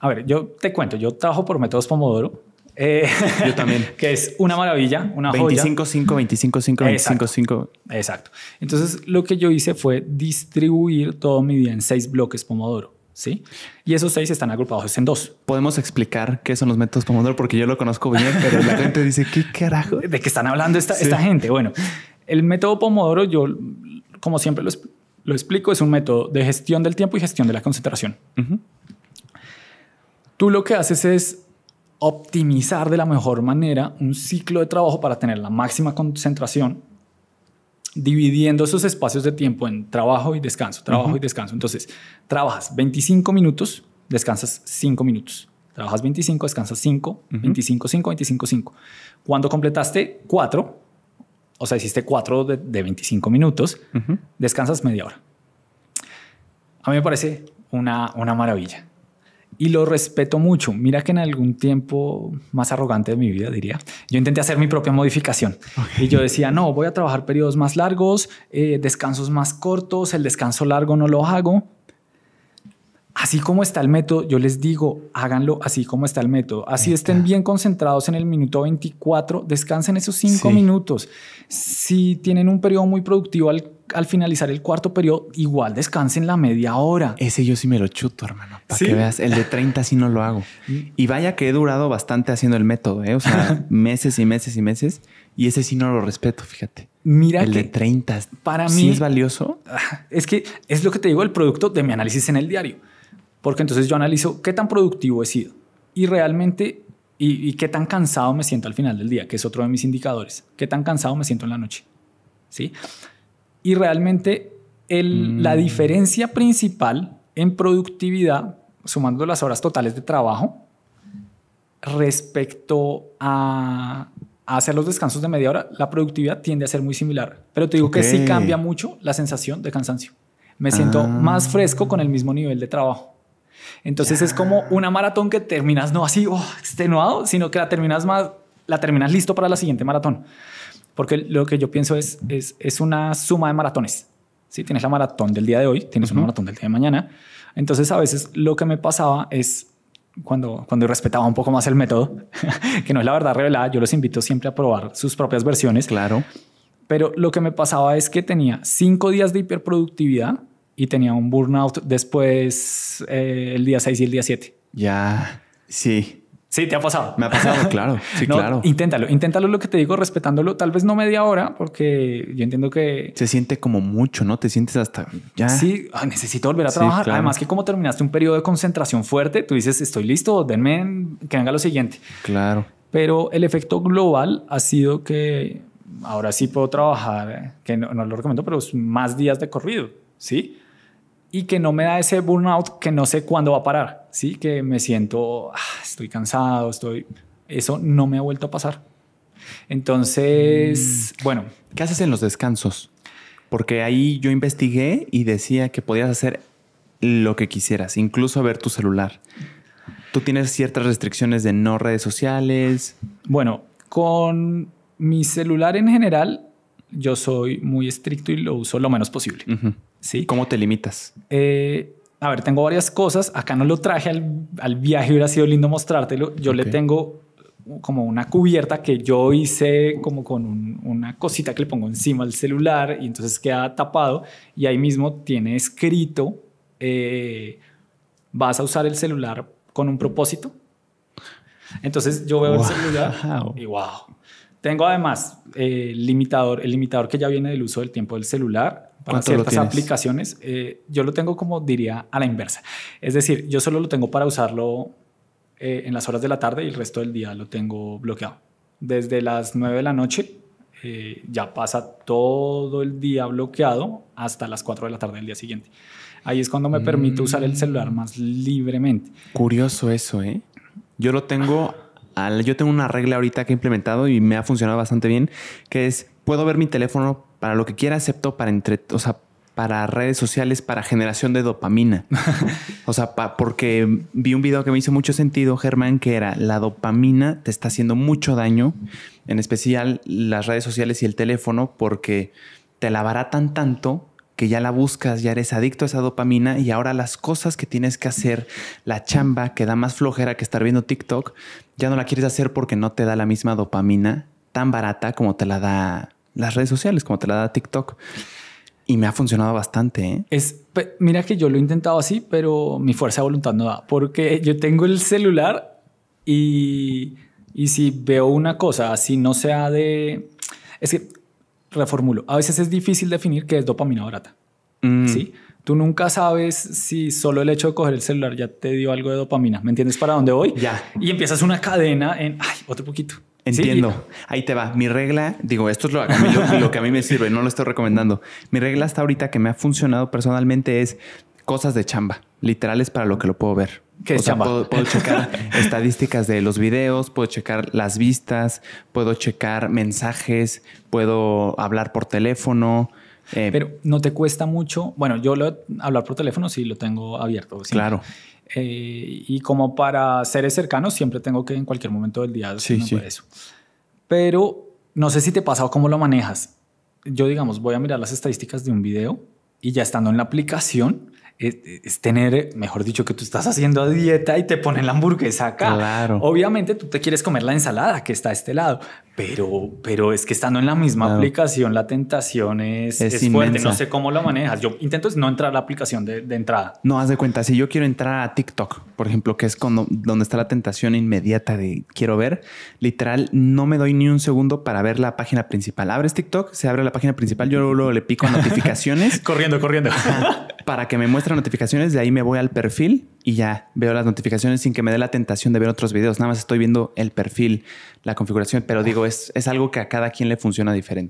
a ver, yo te cuento, yo trabajo por métodos Pomodoro. Eh, yo también. que es una maravilla, una 25, 5, 25, 5, 25, 5. Exacto. Entonces, lo que yo hice fue distribuir todo mi día en seis bloques Pomodoro. ¿Sí? Y esos seis están agrupados en dos. Podemos explicar qué son los métodos Pomodoro porque yo lo conozco bien, pero la gente dice, ¿qué carajo? ¿De qué están hablando esta, gente? Bueno, el método Pomodoro, yo como siempre lo, explico, es un método de gestión del tiempo y gestión de la concentración. Tú lo que haces es optimizar de la mejor manera un ciclo de trabajo para tener la máxima concentración, dividiendo esos espacios de tiempo en trabajo y descanso, trabajo y descanso. Entonces, trabajas 25 minutos, descansas 5 minutos. Trabajas 25, descansas 5, 25, 5, 25, 5. Cuando completaste 4, o sea, hiciste 4 de, 25 minutos, descansas media hora. A mí me parece una, una maravilla y lo respeto mucho. Mira que en algún tiempo más arrogante de mi vida, diría, yo intenté hacer mi propia modificación y yo decía, no, voy a trabajar periodos más largos, eh, descansos más cortos, el descanso largo no lo hago Así como está el método, yo les digo, háganlo así como está el método. Así estén bien concentrados en el minuto 24, descansen esos cinco minutos. Si tienen un periodo muy productivo al, finalizar el cuarto periodo, igual descansen la media hora. Ese yo sí me lo chuto, hermano. Para que veas, el de 30 sí no lo hago. Mm. Y vaya que he durado bastante haciendo el método, ¿eh? o sea, meses y meses y meses. Y ese sí no lo respeto, fíjate. Mira el de 30 para mí sí es valioso. Es que es lo que te digo, el producto de mi análisis en el diario porque entonces yo analizo qué tan productivo he sido y realmente y, qué tan cansado me siento al final del día, que es otro de mis indicadores, qué tan cansado me siento en la noche. ¿sí? Y realmente mm. la diferencia principal en productividad, sumando las horas totales de trabajo, respecto a, hacer los descansos de media hora, la productividad tiende a ser muy similar. Pero te digo que sí cambia mucho la sensación de cansancio. Me siento ah. más fresco con el mismo nivel de trabajo. Entonces es como una maratón que terminas no así oh, extenuado, sino que la terminas listo para la siguiente maratón. Porque lo que yo pienso es, es, una suma de maratones. Si tienes la maratón del día de hoy, tienes una maratón del día de mañana. Entonces a veces lo que me pasaba es cuando, cuando respetaba un poco más el método, que no es la verdad revelada, yo los invito siempre a probar sus propias versiones. Claro. Pero lo que me pasaba es que tenía cinco días de hiperproductividad y tenía un burnout después eh, el día 6 y el día 7. Ya, sí. Sí, te ha pasado. Me ha pasado, claro. Sí, claro. Inténtalo, inténtalo lo que te digo, respetándolo, tal vez no media hora, porque yo entiendo que. Se siente como mucho, ¿no? Te sientes hasta ya. Sí, ah, necesito volver a trabajar. Además, que como terminaste un periodo de concentración fuerte, tú dices, estoy listo, denme que venga lo siguiente. Claro. Pero el efecto global ha sido que ahora sí puedo trabajar, que no, no lo recomiendo, pero más días de corrido, ¿sí? y que no me da ese burnout que no sé cuándo va a parar, ¿sí? Que me siento, ah, estoy cansado, estoy... Eso no me ha vuelto a pasar. Entonces, mm. bueno. ¿Qué haces en los descansos? Porque ahí yo investigué y decía que podías hacer lo que quisieras, incluso ver tu celular. ¿Tú tienes ciertas restricciones de no redes sociales? Bueno, con mi celular en general yo soy muy estricto y lo uso lo menos posible. ¿Sí? ¿Cómo te limitas? Eh, a ver, tengo varias cosas. Acá no lo traje al, viaje, hubiera sido lindo mostrártelo. Yo le tengo como una cubierta que yo hice como con una cosita que le pongo encima al celular y entonces queda tapado y ahí mismo tiene escrito, eh, vas a usar el celular con un propósito. Entonces yo veo el celular y wow, tengo además eh, limitador, el limitador que ya viene del uso del tiempo del celular para ciertas aplicaciones. Eh, yo lo tengo como diría a la inversa. Es decir, yo solo lo tengo para usarlo eh, en las horas de la tarde y el resto del día lo tengo bloqueado. Desde las 9 de la noche eh, ya pasa todo el día bloqueado hasta las 4 de la tarde del día siguiente. Ahí es cuando me permite permito usar el mm. celular más libremente. Curioso eso, ¿eh? Yo lo tengo yo tengo una regla ahorita que he implementado y me ha funcionado bastante bien, que es puedo ver mi teléfono para lo que quiera, excepto para entre, o sea, para redes sociales, para generación de dopamina. o sea, porque vi un video que me hizo mucho sentido, Germán, que era la dopamina te está haciendo mucho daño, en especial las redes sociales y el teléfono, porque te lavará tan tanto que ya la buscas, ya eres adicto a esa dopamina y ahora las cosas que tienes que hacer, la chamba que da más flojera que estar viendo TikTok, ya no la quieres hacer porque no te da la misma dopamina tan barata como te la da las redes sociales, como te la da TikTok. Y me ha funcionado bastante. ¿eh? Es, mira que yo lo he intentado así, pero mi fuerza de voluntad no da, porque yo tengo el celular y, si veo una cosa, así no sea de... Es que reformulo. A veces es difícil definir qué es dopamina barata. Mm. ¿Sí? Tú nunca sabes si solo el hecho de coger el celular ya te dio algo de dopamina. ¿Me entiendes para dónde voy? Ya. Y empiezas una cadena en, ay, otro poquito. Entiendo. Ahí te va. Mi regla, digo, esto es lo, que a mí me sirve, no lo estoy recomendando. Mi regla hasta ahorita que me ha funcionado personalmente es cosas de chamba. literales para lo que lo puedo ver. Que sea, puedo, checar estadísticas de los videos, puedo checar las vistas, puedo checar mensajes, puedo hablar por teléfono. Eh, Pero no te cuesta mucho. Bueno, yo lo, hablar por teléfono sí lo tengo abierto. Claro. Eh, y como para seres cercanos, siempre tengo que en cualquier momento del día sí, sí. eso. Pero no sé si te pasa o cómo lo manejas. Yo, digamos, voy a mirar las estadísticas de un video y ya estando en la aplicación, es, tener, eh, mejor dicho, que tú estás haciendo dieta y te ponen la hamburguesa acá. Claro. Obviamente tú te quieres comer la ensalada que está a este lado, pero, pero es que estando en la misma aplicación, la tentación es, es, fuerte. No sé cómo lo manejas. Yo intento no entrar a la aplicación de, entrada. No, haz de cuenta, si yo quiero entrar a TikTok, por ejemplo, que es cuando, donde está la tentación inmediata de quiero ver, literal, no me doy ni un segundo para ver la página principal. Abres TikTok, se abre la página principal, yo luego le pico notificaciones. corriendo, corriendo para que me muestre notificaciones. De ahí me voy al perfil y ya veo las notificaciones sin que me dé la tentación de ver otros videos. Nada más estoy viendo el perfil, la configuración, pero digo, es, es algo que a cada quien le funciona diferente.